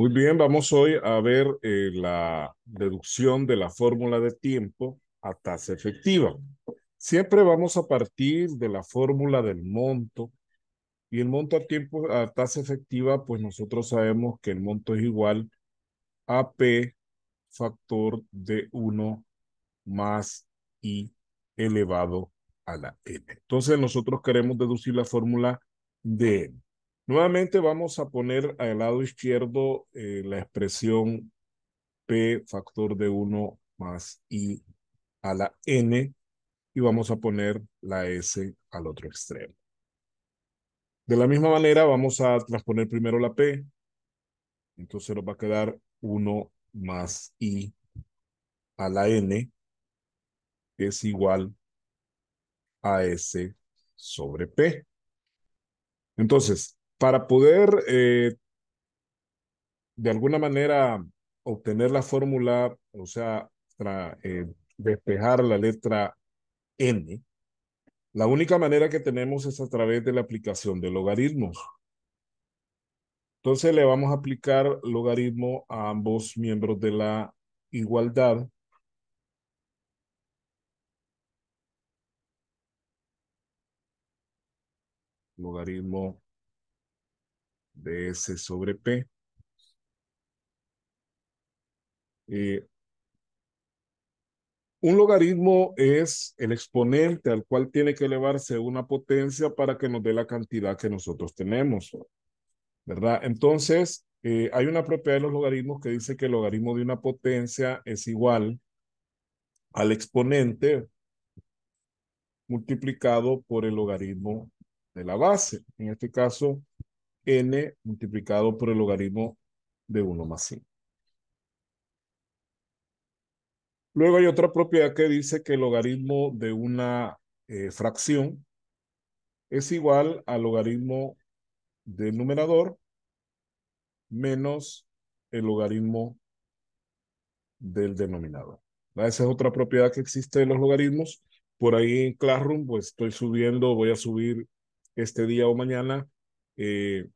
Muy bien, vamos hoy a ver eh, la deducción de la fórmula de tiempo a tasa efectiva. Siempre vamos a partir de la fórmula del monto y el monto a tiempo a tasa efectiva, pues nosotros sabemos que el monto es igual a P factor de 1 más I elevado a la N. Entonces nosotros queremos deducir la fórmula de N. Nuevamente vamos a poner al lado izquierdo eh, la expresión P factor de 1 más I a la N y vamos a poner la S al otro extremo. De la misma manera vamos a transponer primero la P, entonces nos va a quedar 1 más I a la N es igual a S sobre P. Entonces, para poder eh, de alguna manera obtener la fórmula, o sea, para eh, despejar la letra n, la única manera que tenemos es a través de la aplicación de logaritmos. Entonces le vamos a aplicar logaritmo a ambos miembros de la igualdad. Logaritmo de S sobre P. Eh, un logaritmo es el exponente al cual tiene que elevarse una potencia para que nos dé la cantidad que nosotros tenemos. ¿Verdad? Entonces, eh, hay una propiedad de los logaritmos que dice que el logaritmo de una potencia es igual al exponente multiplicado por el logaritmo de la base. En este caso, n multiplicado por el logaritmo de 1 más 5. Luego hay otra propiedad que dice que el logaritmo de una eh, fracción es igual al logaritmo del numerador menos el logaritmo del denominador. Esa es otra propiedad que existe de los logaritmos. Por ahí en Classroom, pues estoy subiendo, voy a subir este día o mañana eh,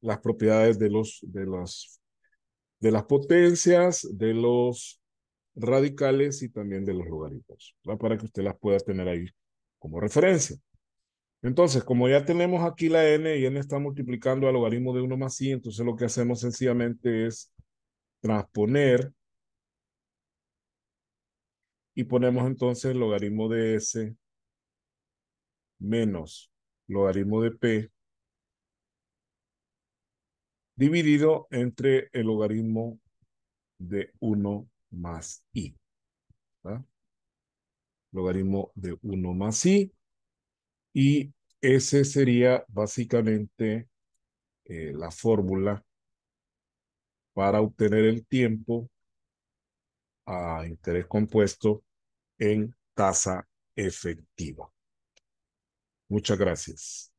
las propiedades de, los, de, las, de las potencias, de los radicales y también de los logaritmos, para que usted las pueda tener ahí como referencia. Entonces, como ya tenemos aquí la n y n está multiplicando al logaritmo de 1 más i, entonces lo que hacemos sencillamente es transponer y ponemos entonces logaritmo de s menos logaritmo de p dividido entre el logaritmo de 1 más i. Logaritmo de 1 más i. Y ese sería básicamente eh, la fórmula para obtener el tiempo a interés compuesto en tasa efectiva. Muchas gracias.